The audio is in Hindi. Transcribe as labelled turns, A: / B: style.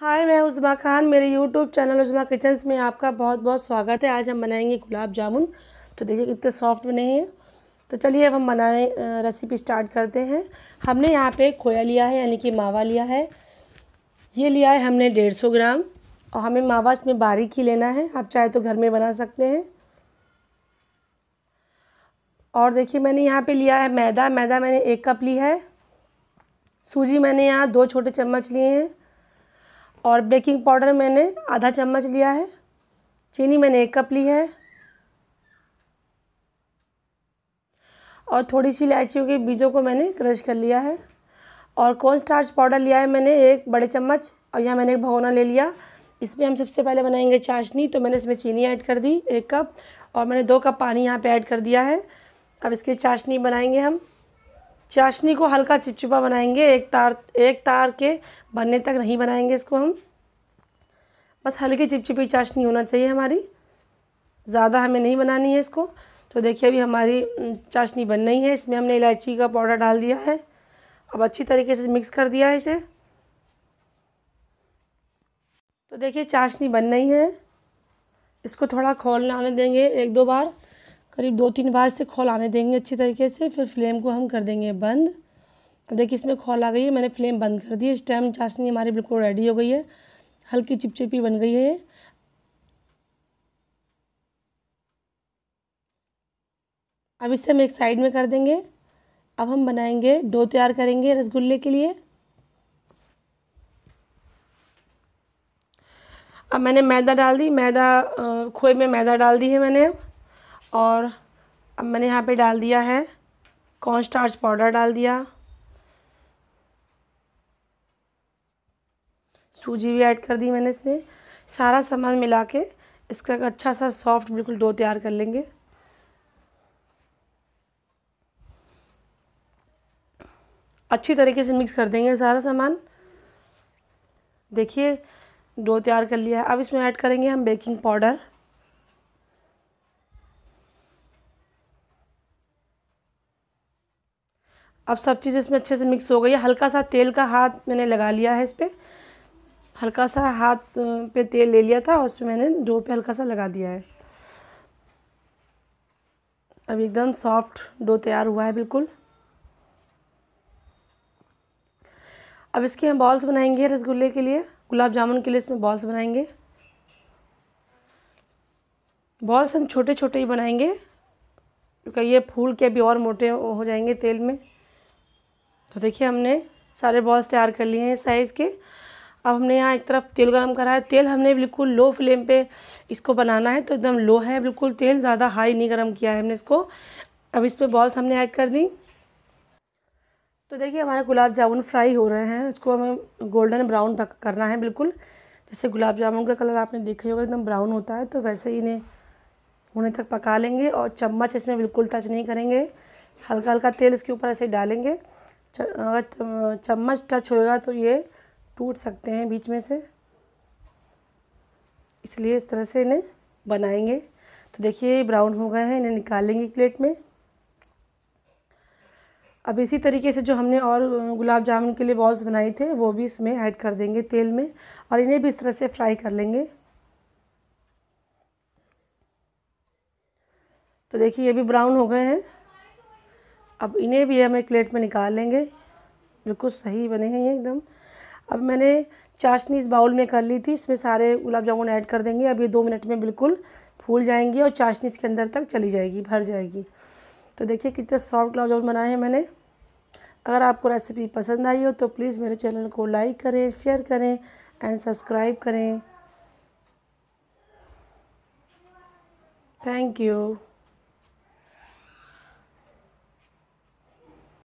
A: हाय मैं उज़मा खान मेरे यूट्यूब चैनल उज़मा किचन्स में आपका बहुत बहुत स्वागत है आज हम बनाएंगे गुलाब जामुन तो देखिए कितने सॉफ्ट बने हैं तो चलिए अब हम बनाए रेसिपी स्टार्ट करते हैं हमने यहाँ पे खोया लिया है यानी कि मावा लिया है ये लिया है हमने डेढ़ सौ ग्राम और हमें मावा इसमें बारीक ही लेना है आप चाहे तो घर में बना सकते हैं और देखिए मैंने यहाँ पर लिया है मैदा मैदा मैंने एक कप ली है सूजी मैंने यहाँ दो छोटे चम्मच लिए हैं और बेकिंग पाउडर मैंने आधा चम्मच लिया है चीनी मैंने एक कप ली है और थोड़ी सी इलायचियों के बीजों को मैंने क्रश कर लिया है और कॉर्न स्टार्च पाउडर लिया है मैंने एक बड़े चम्मच और यहाँ मैंने एक भगोना ले लिया इसमें हम सबसे पहले बनाएंगे चाशनी तो मैंने इसमें चीनी ऐड कर दी एक कप और मैंने दो कप पानी यहाँ पे ऐड कर दिया है अब इसकी चाशनी बनाएंगे हम चाशनी को हल्का चिपचिपा बनाएंगे एक तार एक तार के बनने तक नहीं बनाएंगे इसको हम बस हल्की चिपचिपी चाशनी होना चाहिए हमारी ज़्यादा हमें नहीं बनानी है इसको तो देखिए अभी हमारी चाशनी बन रही है इसमें हमने इलायची का पाउडर डाल दिया है अब अच्छी तरीके से मिक्स कर दिया है इसे तो देखिए चाशनी बन रही है इसको थोड़ा खोलने आने देंगे एक दो बार करीब दो तीन बार से खोल आने देंगे अच्छी तरीके से फिर फ्लेम को हम कर देंगे बंद अब देखिए इसमें खोल आ गई है मैंने फ्लेम बंद कर दी है इस टाइम चाशनी हमारी बिल्कुल रेडी हो गई है हल्की चिपचिपी बन गई है अब इसे हम एक साइड में कर देंगे अब हम बनाएंगे डो तैयार करेंगे रसगुल्ले के लिए अब मैंने मैदा डाल दी मैदा खोए में मैदा डाल दी है मैंने और अब मैंने यहाँ पे डाल दिया है कॉर्न स्टार्च पाउडर डाल दिया सूजी भी ऐड कर दी मैंने इसमें सारा सामान मिला के इसका एक अच्छा सा सॉफ्ट बिल्कुल डो तैयार कर लेंगे अच्छी तरीके से मिक्स कर देंगे सारा सामान देखिए डो तैयार कर लिया है अब इसमें ऐड करेंगे हम बेकिंग पाउडर अब सब चीज़ इसमें अच्छे से मिक्स हो गई है हल्का सा तेल का हाथ मैंने लगा लिया है इस पर हल्का सा हाथ पे तेल ले लिया था और उसमें मैंने डो पे हल्का सा लगा दिया है अब एकदम सॉफ्ट डो तैयार हुआ है बिल्कुल अब इसके हम बॉल्स बनाएंगे रसगुल्ले के लिए गुलाब जामुन के लिए इसमें बॉल्स बनाएंगे बॉल्स हम छोटे छोटे ही बनाएंगे क्योंकि ये फूल के अभी और मोटे हो जाएंगे तेल में तो देखिए हमने सारे बॉल्स तैयार कर लिए हैं साइज़ के अब हमने यहाँ एक तरफ तेल गरम करा है तेल हमने बिल्कुल लो फ्लेम पे इसको बनाना है तो एकदम लो है बिल्कुल तेल ज़्यादा हाई नहीं गर्म किया है हमने इसको अब इस पर बॉल्स हमने ऐड कर दी तो देखिए हमारे गुलाब जामुन फ्राई हो रहे हैं इसको हमें गोल्डन ब्राउन तक करना है बिल्कुल जैसे गुलाब जामुन का कलर आपने देखा होगा एकदम ब्राउन होता है तो वैसे ही इन्हें होने तक पका लेंगे और चम्मच इसमें बिल्कुल टच नहीं करेंगे हल्का हल्का तेल इसके ऊपर ऐसे डालेंगे अगर चम्मच टच होगा तो ये टूट सकते हैं बीच में से इसलिए इस तरह से इन्हें बनाएंगे तो देखिए ब्राउन हो गए हैं इन्हें निकालेंगे प्लेट में अब इसी तरीके से जो हमने और गुलाब जामुन के लिए बॉल्स बनाए थे वो भी इसमें ऐड कर देंगे तेल में और इन्हें भी इस तरह से फ्राई कर लेंगे तो देखिए ये भी ब्राउन हो गए हैं अब इन्हें भी हम एक प्लेट में निकाल लेंगे बिल्कुल सही बने हैं ये एकदम अब मैंने चाशनी इस बाउल में कर ली थी इसमें सारे गुलाब जामुन ऐड कर देंगे अब ये दो मिनट में बिल्कुल फूल जाएंगी और चाशनी इसके अंदर तक चली जाएगी भर जाएगी तो देखिए कितने सॉफ्ट गुलाब जामुन बनाए हैं मैंने अगर आपको रेसिपी पसंद आई हो तो प्लीज़ मेरे चैनल को लाइक करें शेयर करें एंड सब्सक्राइब करें थैंक यू